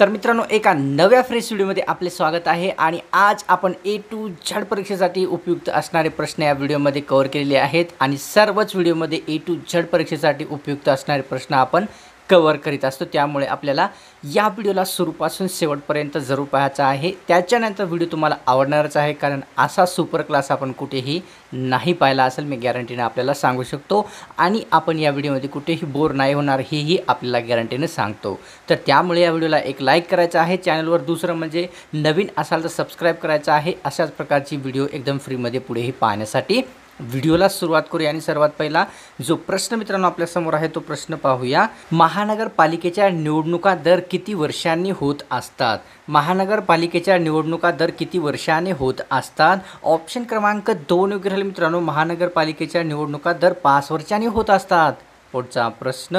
तर मित्रांनो एका नव्या फ्रेश व्हिडिओमध्ये आपले स्वागत आहे आणि आज आपण ए टू झड परीक्षेसाठी उपयुक्त असणारे प्रश्न या व्हिडिओमध्ये कवर केलेले आहेत आणि सर्वच व्हिडिओमध्ये ए टू झड परीक्षेसाठी उपयुक्त असणारे प्रश्न आपण कवर करीत असतो त्यामुळे आपल्याला या व्हिडिओला सुरूपासून शेवटपर्यंत जरूर पाहायचा आहे त्याच्यानंतर व्हिडिओ तुम्हाला आवडणारच आहे कारण असा सुपर क्लास आपण कुठेही नाही पाहिला असेल मी गॅरंटीने आपल्याला सांगू शकतो आणि आपण या व्हिडिओमध्ये कुठेही बोर नाही होणार हेही आपल्याला गॅरंटीने सांगतो तर त्यामुळे या व्हिडिओला एक लाईक करायचा आहे चॅनलवर दुसरं म्हणजे नवीन असाल तर सबस्क्राईब करायचं आहे अशाच प्रकारची व्हिडिओ एकदम फ्रीमध्ये पुढेही पाहण्यासाठी व्हिडिओला सुरुवात करूया आणि सर्वात पहिला जो प्रश्न मित्रांनो आपल्यासमोर आहे तो प्रश्न पाहूया महानगरपालिकेच्या निवडणुका दर किती वर्षांनी होत असतात महानगरपालिकेच्या निवडणुका दर किती वर्षाने होत असतात ऑप्शन क्रमांक दोन योग्य राहील मित्रांनो महानगरपालिकेच्या निवडणुका दर पाच वर्षांनी होत असतात पुढचा प्रश्न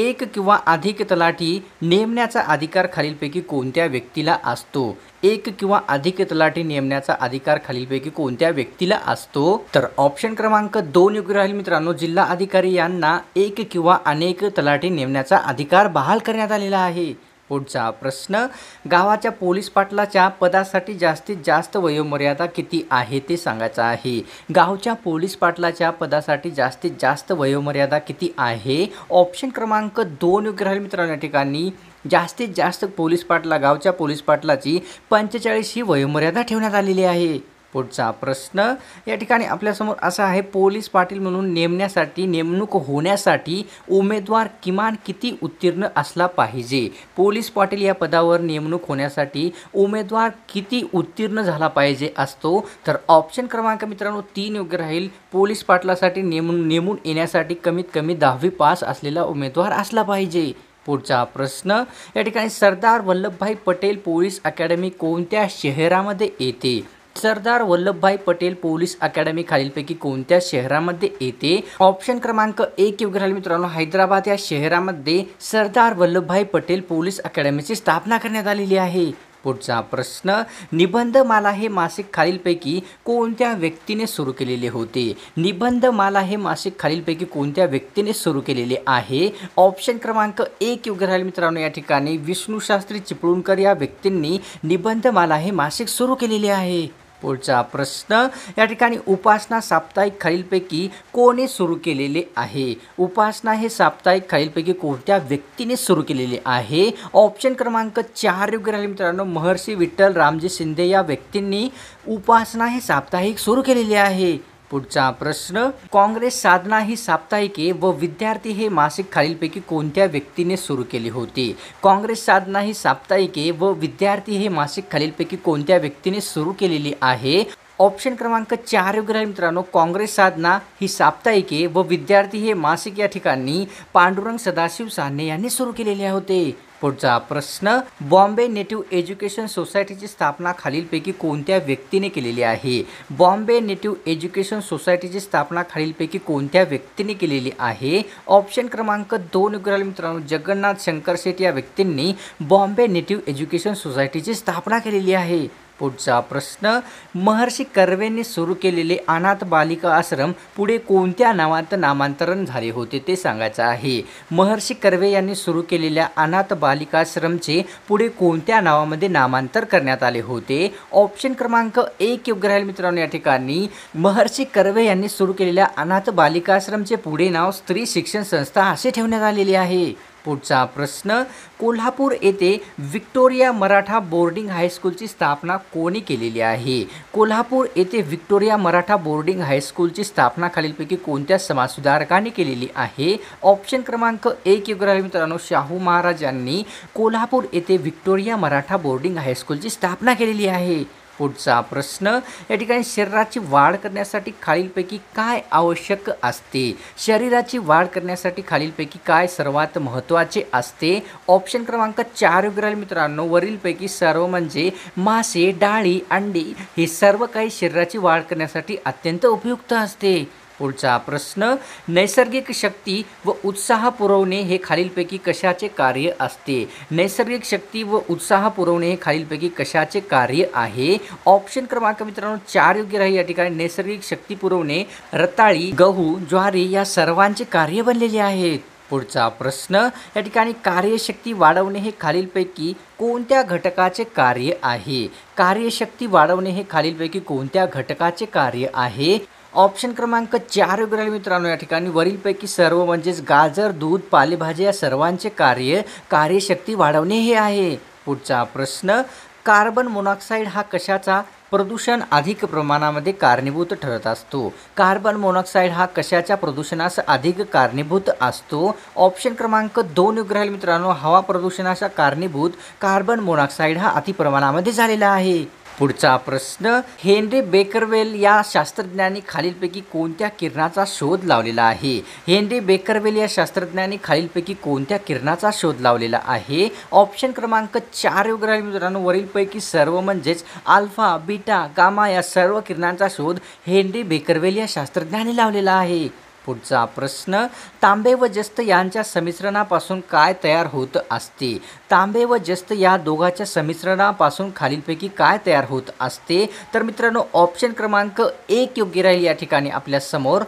एक किंवा अधिक तलाठी नेमण्याचा अधिकार खालीलपैकी कोणत्या व्यक्तीला असतो एक किंवा अधिक तलाठी नेमण्याचा अधिकार खालीलपैकी कोणत्या व्यक्तीला असतो तर ऑप्शन क्रमांक दोन योग्य राहील मित्रांनो जिल्हा अधिकारी यांना एक किंवा अनेक तलाठी नेमण्याचा अधिकार बहाल करण्यात आलेला आहे पुढचा प्रश्न गावाच्या पोलीस पाटलाच्या पदासाठी जास्तीत जास्त वयोमर्यादा किती आहे ते सांगायचं आहे गावच्या पोलीस पाटलाच्या पदासाठी जास्तीत जास्त वयोमर्यादा किती आहे ऑप्शन क्रमांक दोन योग्य राहील मित्रांनो या ठिकाणी जास्तीत जास्त पोलीस पाटला गावच्या पोलीस पाटलाची पंचेचाळीस ही वयोमर्यादा ठेवण्यात आलेली आहे पुढचा प्रश्न या ठिकाणी आपल्यासमोर असा आहे पोलीस पाटील म्हणून नेमण्यासाठी नेमणूक होण्यासाठी उमेदवार किमान किती उत्तीर्ण असला पाहिजे पोलीस पाटील या पदावर नेमणूक होण्यासाठी उमेदवार किती उत्तीर्ण झाला पाहिजे असतो तर ऑप्शन क्रमांक मित्रांनो तीन योग्य राहील पोलीस पाटलासाठी नेमून नेमून येण्यासाठी कमीत कमी दहावी पास असलेला उमेदवार असला पाहिजे पुढचा प्रश्न या ठिकाणी सरदार वल्लभभाई पटेल पोलीस अकॅडमी कोणत्या शहरामध्ये येते सरदार वल्लभभाई पटेल पोलीस अकॅडमी खालीलपैकी कोणत्या शहरामध्ये येते ऑप्शन क्रमांक एक योग्य राहील मित्रांनो हैदराबाद या शहरामध्ये सरदार वल्लभभाई पटेल पोलीस अकॅडमीची स्थापना करण्यात आलेली आहे पुढचा प्रश्न निबंधमाला हे मासिक खालीलपैकी कोणत्या व्यक्तीने सुरू केलेले होते निबंधमाला हे मासिक खालीलपैकी कोणत्या व्यक्तीने सुरू केलेले आहे ऑप्शन क्रमांक एक योग्य राहील मित्रांनो या ठिकाणी विष्णू शास्त्री चिपळूणकर या व्यक्तींनी निबंधमाला हे मासिक सुरू केलेले आहे पुढचा प्रश्न या ठिकाणी उपासना साप्ताहिक खालीलपैकी कोणी सुरू केलेले आहे उपासना हे साप्ताहिक खालीलपैकी कोणत्या व्यक्तीने सुरू केलेले आहे ऑप्शन क्रमांक चार योग्य राहिले मित्रांनो महर्षी विठ्ठल रामजी शिंदे या व्यक्तींनी उपासना हे साप्ताहिक सुरू केलेली आहे पुढचा प्रश्न काँग्रेस साधना ही साप्ताहिके व विद्यार्थी हे मासिक खालीलपैकी कोणत्या व्यक्तीने सुरू केली होती काँग्रेस साधना ही साप्ताहिके व विद्यार्थी हे मासिक खालीलपैकी कोणत्या व्यक्तीने सुरू केलेली आहे ऑप्शन क्रमांक चार योग्य मित्रांनो काँग्रेस साधना ही साप्ताहिके व विद्यार्थी हे मासिक या ठिकाणी पांडुरंग सदाशिव साने यांनी सुरू केलेले होते पुढचा प्रश्न बॉम्बे नेटिव्ह एज्युकेशन सोसायटीची स्थापना खालीलपैकी कोणत्या व्यक्तीने केलेली आहे बॉम्बे नेटिव्ह एज्युकेशन सोसायटीची स्थापना खालीलपैकी कोणत्या व्यक्तीने केलेली आहे ऑप्शन क्रमांक दोन उग्रल मित्रांनो जगन्नाथ शंकर शेट या व्यक्तींनी बॉम्बे नेटिव्ह एज्युकेशन सोसायटीची स्थापना केलेली आहे पुढचा प्रश्न महर्षी कर्वेने सुरू केलेले अनाथ बालिका आश्रम पुढे कोणत्या नावात नामांतरण झाले होते ते सांगायचं आहे महर्षी कर्वे यांनी सुरू केलेल्या अनाथ बालिकाश्रमचे पुढे कोणत्या नावामध्ये नामांतर करण्यात आले होते ऑप्शन क्रमांक एक योग्य राहील मित्रांनो या ठिकाणी महर्षी कर्वे यांनी सुरू केलेल्या अनाथ बालिकाश्रमचे पुढे नाव स्त्री शिक्षण संस्था असे ठेवण्यात आलेले आहे पुढचा प्रश्न कोल्हापूर येथे विक्टोरिया मराठा बोर्डिंग हायस्कूलची स्थापना कोणी केलेली आहे कोल्हापूर येथे विक्टोरिया मराठा बोर्डिंग हायस्कूलची स्थापना खालीलपैकी कोणत्या समाजसुधारकाने केलेली आहे ऑप्शन क्रमांक एक योग्य मित्रांनो शाहू महाराजांनी कोल्हापूर येथे विक्टोरिया मराठा बोर्डिंग हायस्कूलची स्थापना केलेली आहे पुढचा प्रश्न या ठिकाणी शरीराची वाढ करण्यासाठी खालीलपैकी काय आवश्यक असते शरीराची वाढ करण्यासाठी खालीलपैकी काय सर्वात महत्त्वाचे असते ऑप्शन क्रमांक चार योग्य मित्रांनो वरीलपैकी सर्व म्हणजे मासे डाळी अंडी हे सर्व काही शरीराची वाढ करण्यासाठी अत्यंत उपयुक्त असते पुढचा प्रश्न नैसर्गिक शक्ती व उत्साह पुरवणे हे खालीलपैकी कशाचे कार्य असते नैसर्गिक शक्ती व उत्साह पुरवणे हे खालीलपैकी कशाचे कार्य आहे ऑप्शन क्रमांक मित्रांनो चार योग्य राहील या ठिकाणी नैसर्गिक शक्ती पुरवणे रताळी गहू ज्वारी या सर्वांचे कार्य बनलेले आहेत पुढचा प्रश्न या ठिकाणी कार्यशक्ती वाढवणे हे खालीलपैकी कोणत्या घटकाचे कार्य आहे कार्यशक्ती वाढवणे हे खालीलपैकी कोणत्या घटकाचे कार्य आहे ऑप्शन क्रमांक चार योग्य राहील मित्रांनो या ठिकाणी वरीलपैकी सर्व म्हणजेच गाजर दूध पालेभाज्या या सर्वांचे कार्य कार्यशक्ती वाढवणे हे आहे पुढचा प्रश्न कार्बन मोनॉक्साईड हा कशाचा प्रदूषण अधिक प्रमाणामध्ये कारणीभूत ठरत असतो कार्बन मोनॉक्साईड हा कशाच्या प्रदूषणास अधिक कारणीभूत असतो ऑप्शन क्रमांक दोन योग्य राहील मित्रांनो हवा प्रदूषणाचा कारणीभूत कार्बन मोनॉक्साईड हा अतिप्रमाणामध्ये झालेला आहे पुढचा प्रश्न हेनरी बेकरवेल या शास्त्रज्ञांनी खालीलपैकी कोणत्या किरणाचा शोध लावलेला आहे हेनरी बेकरवेल या शास्त्रज्ञांनी खालीलपैकी कोणत्या किरणाचा शोध लावलेला आहे ऑप्शन क्रमांक चार योग्य मित्रांनो वरीलपैकी सर्व म्हणजेच अल्फा बीटा गामा या सर्व किरणांचा शोध हेनरी बेकरवेल या शास्त्रज्ञांनी लावलेला आहे पुढचा प्रश्न तांबे व जस्त यांच्या समिश्रणापासून काय तयार होत असते तांबे व जस्त या दोघांच्या समिश्रणापासून खालीलपैकी काय तयार होत असते तर मित्रांनो ऑप्शन क्रमांक एक योग्य राहील या ठिकाणी आपल्यासमोर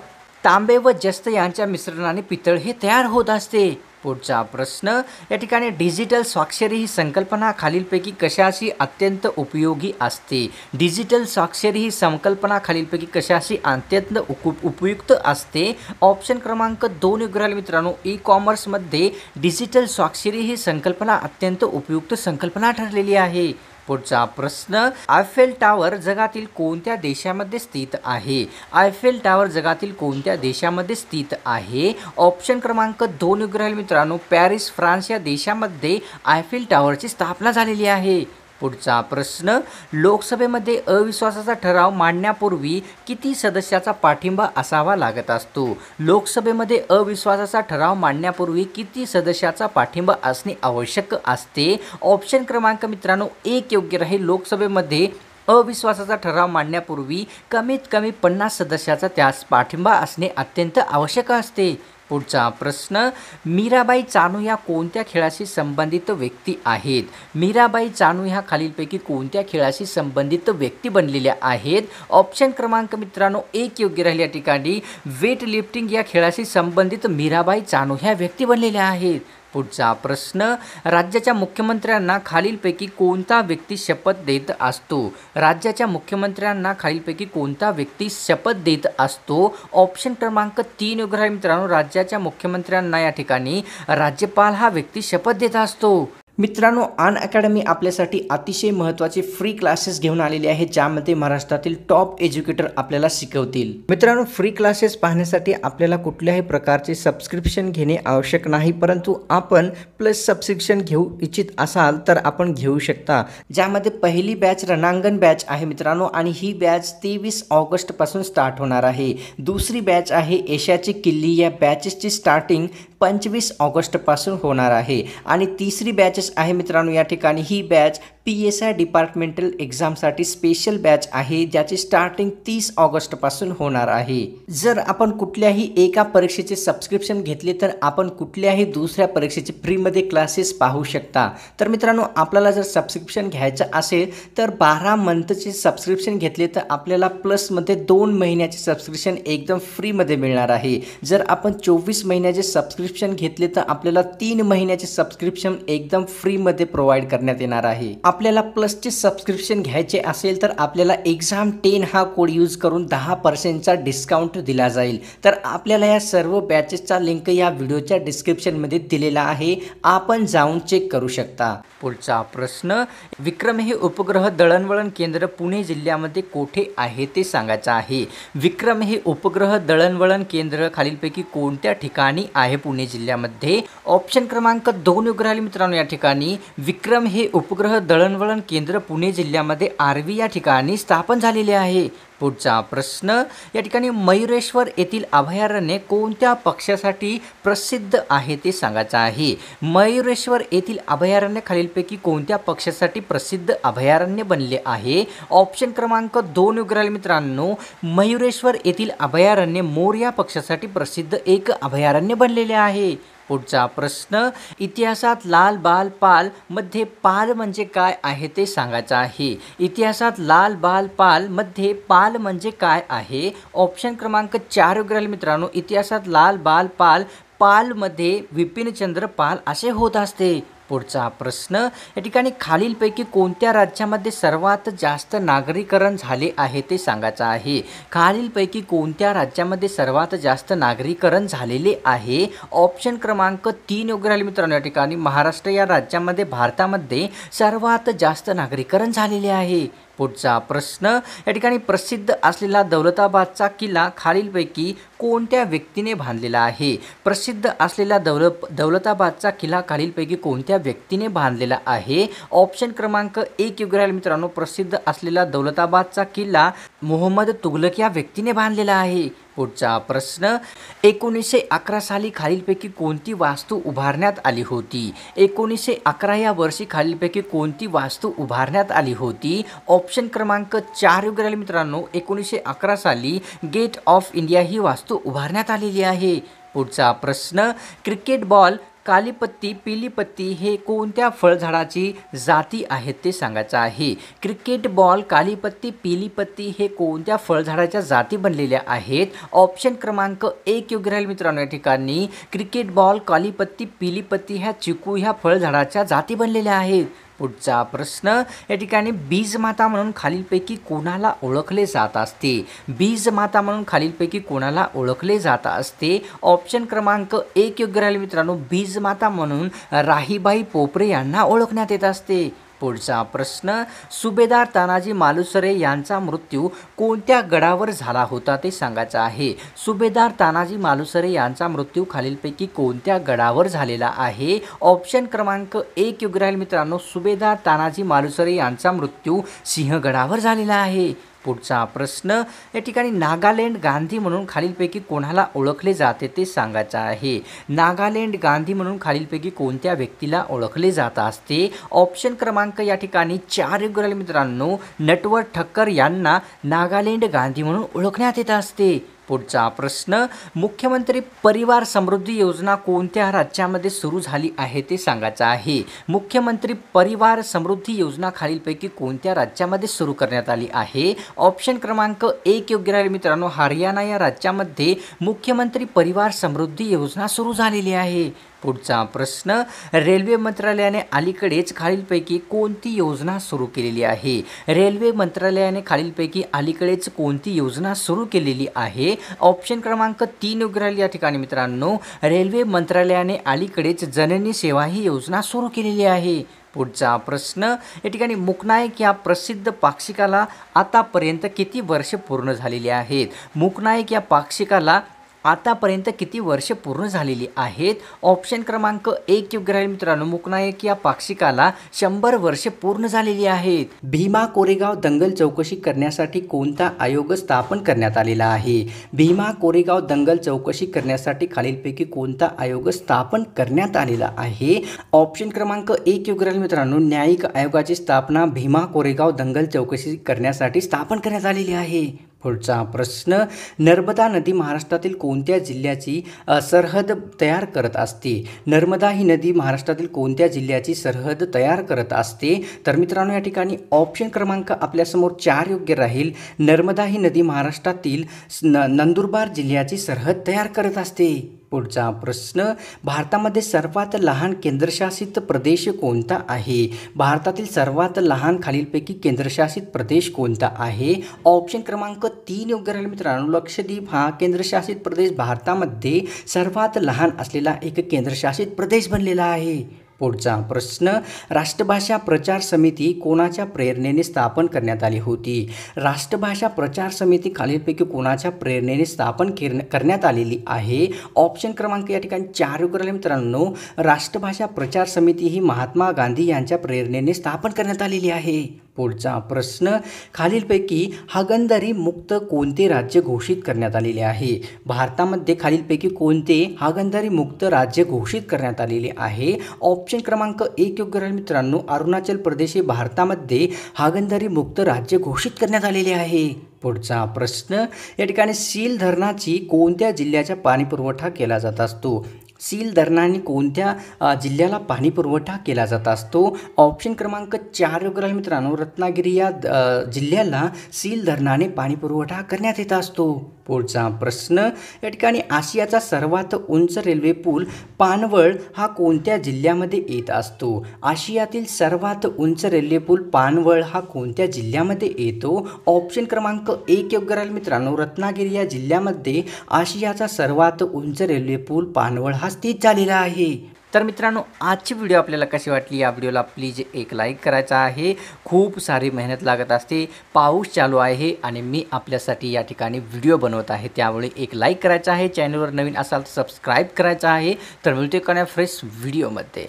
तांबे व जस्त यांच्या मिश्रणाने पितळ हे तयार होत असते पुढचा प्रश्न या ठिकाणी डिजिटल स्वाक्षरी ही संकल्पना खालीलपैकी कशाशी अत्यंत उपयोगी असते डिजिटल स्वाक्षरी ही संकल्पना खालीलपैकी कशाशी अत्यंत उपयुक्त असते ऑप्शन क्रमांक दोन योग्य राहील मित्रांनो ई कॉमर्समध्ये डिजिटल स्वाक्षरी ही संकल्पना अत्यंत उपयुक्त संकल्पना ठरलेली आहे पुढचा प्रश्न आयफेल टावर जगातील कोणत्या देशामध्ये स्थित आहे आयफेल टावर जगातील कोणत्या देशामध्ये स्थित आहे ऑप्शन क्रमांक दोन राहील मित्रांनो पॅरिस फ्रान्स या देशामध्ये आयफेल टावरची स्थापना झालेली आहे पुढचा प्रश्न लोकसभेमध्ये अविश्वासाचा ठराव मांडण्यापूर्वी किती सदस्याचा पाठिंबा असावा लागत असतो लोकसभेमध्ये अविश्वासाचा ठराव मांडण्यापूर्वी किती सदस्याचा पाठिंबा असणे आवश्यक असते ऑप्शन क्रमांक मित्रांनो एक योग्य राहील लोकसभेमध्ये अविश्वासाचा ठराव मांडण्यापूर्वी कमीत कमी पन्नास सदस्याचा त्यास पाठिंबा असणे अत्यंत आवश्यक असते पुढचा प्रश्न मीराबाई चानू ह्या कोणत्या खेळाशी संबंधित व्यक्ती आहेत मीराबाई चानू ह्या खालीलपैकी कोणत्या खेळाशी संबंधित व्यक्ती बनलेल्या आहेत ऑप्शन क्रमांक मित्रांनो एक योग्य राहील या ठिकाणी वेट लिफ्टिंग या खेळाशी संबंधित मीराबाई चानू ह्या व्यक्ती बनलेल्या आहेत पुढचा प्रश्न राज्याच्या मुख्यमंत्र्यांना खालीलपैकी कोणता व्यक्ती शपथ देत असतो राज्याच्या मुख्यमंत्र्यांना खालीलपैकी कोणता व्यक्ती शपथ देत असतो ऑप्शन क्रमांक तीन योग्य मित्रांनो राज्याच्या मुख्यमंत्र्यांना या ठिकाणी राज्यपाल हा व्यक्ती शपथ देत असतो मित्रांनो आन अकॅडमी आपल्यासाठी अतिशय महत्त्वाचे फ्री क्लासेस घेऊन आलेले आहे ज्यामध्ये महाराष्ट्रातील टॉप एज्युकेटर आपल्याला शिकवतील मित्रांनो फ्री क्लासेस पाहण्यासाठी आपल्याला कुठल्याही प्रकारचे सबस्क्रिप्शन घेणे आवश्यक नाही परंतु आपण प्लस सबस्क्रिप्शन घेऊ इच्छित असाल तर आपण घेऊ शकता ज्यामध्ये पहिली बॅच रणांगण बॅच आहे मित्रांनो आणि ही बॅच तेवीस ऑगस्टपासून स्टार्ट होणार आहे दुसरी बॅच आहे एशियाची किल्ली या बॅचेसची स्टार्टिंग पंचवीस ऑगस्टपासून होणार आहे आणि तिसरी बॅचेस आहे मित्रांनो या ठिकाणी ही batch P S I departmental एक्झामसाठी स्पेशल बॅच आहे ज्याची स्टार्टिंग तीस ऑगस्टपासून होणार आहे जर आपण कुठल्याही एका परीक्षेचे सबस्क्रिप्शन घेतले तर आपण कुठल्याही दुसऱ्या परीक्षेचे फ्रीमध्ये क्लासेस पाहू शकता तर मित्रांनो आपल्याला जर सबस्क्रिप्शन घ्यायचं असेल तर बारा मंथचे सबस्क्रिप्शन घेतले तर आपल्याला प्लसमध्ये दोन महिन्याचे सबस्क्रिप्शन एकदम फ्रीमध्ये मिळणार आहे जर आपण चोवीस महिन्याचे सबस्क्रिप्शन घेतले तर आपल्याला तीन महिन्याचे सबस्क्रिप्शन एकदम फ्रीमध्ये प्रोव्हाइड करण्यात येणार आहे आपल्याला प्लसचे सबस्क्रिप्शन घ्यायचे असेल तर आपल्याला एक्झाम टेन हा कोड यूज करून दहा पर्सेंटचा डिस्काउंट दिला जाईल तर आपल्याला या सर्व बॅचेसचा लिंक या व्हिडिओच्या डिस्क्रिप्शनमध्ये दिलेला आहे आपण जाऊन चेक करू शकता पुढचा प्रश्न विक्रम हे उपग्रह दळणवळण केंद्र पुणे जिल्ह्यामध्ये कोठे आहे ते सांगायचं आहे विक्रम हे उपग्रह दळणवळण केंद्र खालीलपैकी कोणत्या ठिकाणी आहे पुणे जिल्ह्यामध्ये ऑप्शन क्रमांक दोन उघराली मित्रांनो या ठिकाणी विक्रम हे उपग्रह दळण दळणवळण केंद्र पुणे जिल्ह्यामध्ये आर्वी या ठिकाणी स्थापन झालेले आहे पुढचा प्रश्न या ठिकाणी मयुरेश्वर येथील अभयारण्य कोणत्या पक्षासाठी प्रसिद्ध आहे ते सांगायचं आहे मयुरेश्वर येथील अभयारण्य खालीलपैकी कोणत्या पक्षासाठी प्रसिद्ध अभयारण्य बनले आहे ऑप्शन क्रमांक दोन उग्राल मित्रांनो मयुरेश्वर येथील अभयारण्य मोर या पक्षासाठी प्रसिद्ध एक अभयारण्य बनलेले आहे पुढचा प्रश्न इतिहासात लाल बाल पाल मध्ये पाल म्हणजे काय आहे ते सांगायचं आहे इतिहासात लाल बाल पाल मध्ये पाल म्हणजे काय आहे ऑप्शन क्रमांक चार योग्य मित्रांनो इतिहासात लाल बाल पाल पालमध्ये विपिनचंद्र पाल असे होत असते पुढचा प्रश्न या ठिकाणी खालीलपैकी कोणत्या राज्यामध्ये सर्वात जास्त नागरीकरण झाले आहे ते सांगायचं आहे खालीलपैकी कोणत्या राज्यामध्ये सर्वात जास्त नागरीकरण झालेले आहे ऑप्शन क्रमांक तीन योग्य राहिले मित्रांनो या ठिकाणी महाराष्ट्र या राज्यामध्ये भारतामध्ये सर्वात जास्त नागरीकरण झालेले आहे पुढचा प्रश्न या ठिकाणी प्रसिद्ध असलेला दौलताबादचा किल्ला खालीलपैकी कोणत्या व्यक्तीने बांधलेला आहे प्रसिद्ध असलेला दौल दौलताबादचा किल्ला खालीलपैकी कोणत्या व्यक्तीने बांधलेला आहे ऑप्शन क्रमांक एक योग्य मित्रांनो प्रसिद्ध असलेला दौलताबादचा किल्ला मोहम्मद तुघलक या व्यक्तीने बांधलेला आहे पुढचा प्रश्न एकोणीसशे अकरा साली खालीलपैकी कोणती वास्तू उभारण्यात आली होती एकोणीसशे अकरा या वर्षी खालीलपैकी कोणती वास्तू उभारण्यात आली होती ऑप्शन क्रमांक चार योग्य मित्रांनो एकोणीसशे अकरा साली गेट ऑफ इंडिया ही वास्तू उभारण्यात आलेली आहे पुढचा प्रश्न क्रिकेट बॉल कालीपत्ती पिलीपत्ती हे कोणत्या फळझाडाची जाती आहेत ते सांगायचं आहे क्रिकेट बॉल कालीपत्ती पिलीपत्ती हे कोणत्या फळझाडाच्या जाती बनलेल्या आहेत ऑप्शन क्रमांक एक योग्य राहील मित्रांनो या ठिकाणी क्रिकेट बॉल कालीपत्ती पिलीपत्ती ह्या चिकू ह्या फळझाडाच्या जाती बनलेल्या आहेत पुढचा प्रश्न या ठिकाणी बीजमाता म्हणून खालीलपैकी कोणाला ओळखले जात असते बीजमाता म्हणून खालीलपैकी कोणाला ओळखले जात असते ऑप्शन क्रमांक एक योग्य राहील मित्रांनो बीजमाता म्हणून राहीबाई पोपरे यांना ओळखण्यात येत असते पुढचा प्रश्न सुभेदार तानाजी मालुसरे यांचा मृत्यू कोणत्या गडावर झाला होता ते सांगायचं आहे सुभेदार तानाजी मालुसरे यांचा मृत्यू खालीलपैकी कोणत्या गडावर झालेला आहे ऑप्शन क्रमांक एक योग्य राहील मित्रांनो सुभेदार तानाजी मालुसरे यांचा मृत्यू सिंहगडावर झालेला आहे पुढचा प्रश्न या ठिकाणी नागालँड गांधी म्हणून खालीलपैकी कोणाला ओळखले जाते ते सांगायचं आहे नागालँड गांधी म्हणून खालीलपैकी कोणत्या व्यक्तीला ओळखले जात असते ऑप्शन क्रमांक या ठिकाणी चार मित्रांनो नटवर ठक्कर यांना नागालँड गांधी म्हणून ओळखण्यात येत असते पुढचा प्रश्न मुख्यमंत्री परिवार समृद्धी योजना कोणत्या राज्यामध्ये सुरू झाली आहे ते सांगायचं आहे मुख्यमंत्री परिवार समृद्धी योजना खालीलपैकी कोणत्या राज्यामध्ये सुरू करण्यात आली आहे ऑप्शन क्रमांक एक योग्य राहील मित्रांनो हरियाणा या राज्यामध्ये मुख्यमंत्री परिवार समृद्धी योजना सुरू झालेली आहे पुढचा प्रश्न रेल्वे मंत्रालयाने अलीकडेच खालीलपैकी कोणती योजना सुरू केलेली आहे रेल्वे मंत्रालयाने खालीलपैकी अलीकडेच कोणती योजना सुरू केलेली आहे ऑप्शन क्रमांक तीन योग्य राहील या ठिकाणी मित्रांनो रेल्वे मंत्रालयाने अलीकडेच जननी सेवा ही योजना सुरू केलेली आहे पुढचा प्रश्न या ठिकाणी मुकनायक या प्रसिद्ध पाक्षिकाला आतापर्यंत किती वर्षे पूर्ण झालेली आहेत मुकनायक या पाक्षिकाला आतापर्यंत किती वर्षे पूर्ण झालेली आहेत ऑप्शन क्रमांक एक योग्य राहील मित्रांनो मुकनायक या पाक्षिकाला शंभर वर्षे पूर्ण झालेली आहेत भीमा कोरेगाव दंगल चौकशी करण्यासाठी कोणता आयोग स्थापन करण्यात आलेला आहे भीमा कोरेगाव दंगल चौकशी करण्यासाठी खालीलपैकी कोणता आयोग स्थापन करण्यात आलेला आहे ऑप्शन क्रमांक एक योग्य राहील मित्रांनो न्यायिक आयोगाची स्थापना भीमा कोरेगाव दंगल चौकशी करण्यासाठी स्थापन करण्यात आलेली आहे पुढचा प्रश्न नर्मदा नदी महाराष्ट्रातील कोणत्या जिल्ह्याची सरहद तयार करत असते नर्मदा ही नदी महाराष्ट्रातील कोणत्या जिल्ह्याची सरहद तयार करत असते तर मित्रांनो या ठिकाणी ऑप्शन क्रमांक आपल्यासमोर चार योग्य राहील नर्मदा ही नदी महाराष्ट्रातील नंदुरबार जिल्ह्याची सरहद तयार करत असते पुढचा प्रश्न भारतामध्ये सर्वात लहान केंद्रशासित प्रदेश कोणता आहे भारतातील सर्वात लहान खालीलपैकी केंद्रशासित प्रदेश कोणता आहे ऑप्शन क्रमांक तीन योग्य राहील मित्रांनो लक्षद्वीप हा केंद्रशासित प्रदेश भारतामध्ये सर्वात लहान असलेला एक केंद्रशासित प्रदेश बनलेला आहे पुढचा प्रश्न राष्ट्रभाषा प्रचार समिती कोणाच्या प्रेरणेने स्थापन करण्यात आली होती राष्ट्रभाषा प्रचार समिती खालीलपैकी कोणाच्या प्रेरणेने स्थापन करण्यात आलेली आहे ऑप्शन क्रमांक या ठिकाणी चार योग्य मित्रांनो राष्ट्रभाषा प्रचार समिती ही महात्मा गांधी यांच्या प्रेरणेने स्थापन करण्यात आलेली आहे पुढचा प्रश्न खालीलपैकी हागंदरी मुक्त कोणते राज्य घोषित करण्यात आलेले आहे भारतामध्ये खालीलपैकी कोणते हागंदारी मुक्त राज्य घोषित करण्यात आलेले आहे ऑप्शन क्रमांक एक योग्य राहील मित्रांनो अरुणाचल प्रदेश हे भारतामध्ये हागंदरी मुक्त राज्य घोषित करण्यात आलेले आहे पुढचा प्रश्न या ठिकाणी सील धरणाची कोणत्या जिल्ह्याचा पाणीपुरवठा केला जात असतो सील धरणाने कोणत्या जिल्ह्याला पाणी पुरवठा केला जात असतो ऑप्शन क्रमांक चार योग्य राहील मित्रांनो रत्नागिरी या जिल्ह्याला सील धरणाने पाणी पुरवठा करण्यात येत असतो पुढचा प्रश्न या ठिकाणी आशियाचा सर्वात उंच रेल्वे पूल पानवळ हा कोणत्या जिल्ह्यामध्ये येत असतो आशियातील सर्वात उंच रेल्वे पूल पानवळ हा कोणत्या जिल्ह्यामध्ये येतो ऑप्शन क्रमांक एक योग्य राहील मित्रांनो रत्नागिरी या जिल्ह्यामध्ये आशियाचा सर्वात उंच रेल्वे पूल पानवळ हा हस्तीत झालेला आहे तर मित्रांनो आजची व्हिडिओ आपल्याला कशी वाटली या व्हिडिओला प्लीज एक लाईक करायचा आहे खूप सारी मेहनत लागत असते पाऊस चालू आहे आणि मी आपल्यासाठी या ठिकाणी व्हिडिओ बनवत आहे त्यामुळे एक लाईक करायचा आहे चॅनलवर नवीन असाल तर सबस्क्राईब करायचा आहे तर मिळते का फ्रेश व्हिडिओमध्ये